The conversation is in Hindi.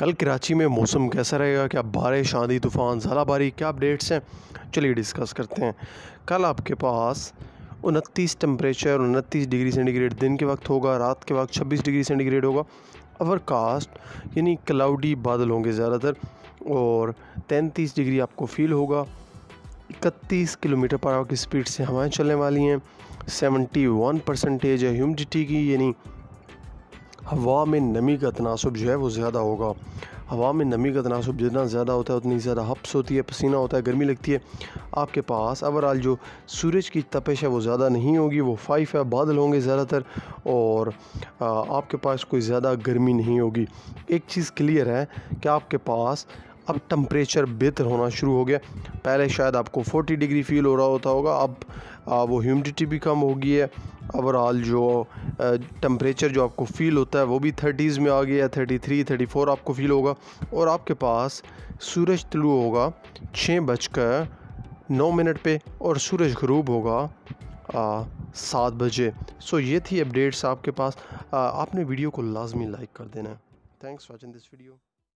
कल कराची में मौसम कैसा रहेगा क्या बारिश आंधी तूफ़ान बारी क्या अपडेट्स हैं चलिए डिस्कस करते हैं कल आपके पास उनतीस टम्परेचर उनतीस डिग्री सेंटीग्रेड दिन के वक्त होगा रात के वक्त छब्बीस डिग्री सेंटीग्रेड होगा ओवरकास्ट यानी क्लाउडी बादल होंगे ज़्यादातर और तैंतीस डिग्री आपको फील होगा इकतीस किलोमीटर पर आवर की स्पीड से हवाएं चलने वाली हैं सेवेंटी वन परसेंटेज है ह्यूमिडिटी की यानी हवा में नमी का तनासब जो है वो ज़्यादा होगा हवा में नमी का तनासब जितना ज़्यादा होता है उतनी ज़्यादा हप्स होती है पसीना होता है गर्मी लगती है आपके पास ओवरऑल जो सूरज की तपिश है वो ज़्यादा नहीं होगी वो फाइफ है बादल होंगे ज़्यादातर और आपके पास कोई ज़्यादा गर्मी नहीं होगी एक चीज़ क्लियर है कि आपके पास अब टम्परेचर बेहतर होना शुरू हो गया पहले शायद आपको 40 डिग्री फील हो रहा होता होगा अब आ, वो ह्यूमिडिटी भी कम हो गई है ओवरऑल जो टम्परेचर जो आपको फ़ील होता है वो भी थर्टीज़ में आ गया है थर्टी थ्री थर्टी फोर आपको फ़ील होगा और आपके पास सूरज तलु होगा छः बजकर नौ मिनट पे और सूरज गरूब होगा सात बजे सो ये थी अपडेट्स आपके पास आ, आपने वीडियो को लाजमी लाइक कर देना थैंक्स वॉचिंग दिस वीडियो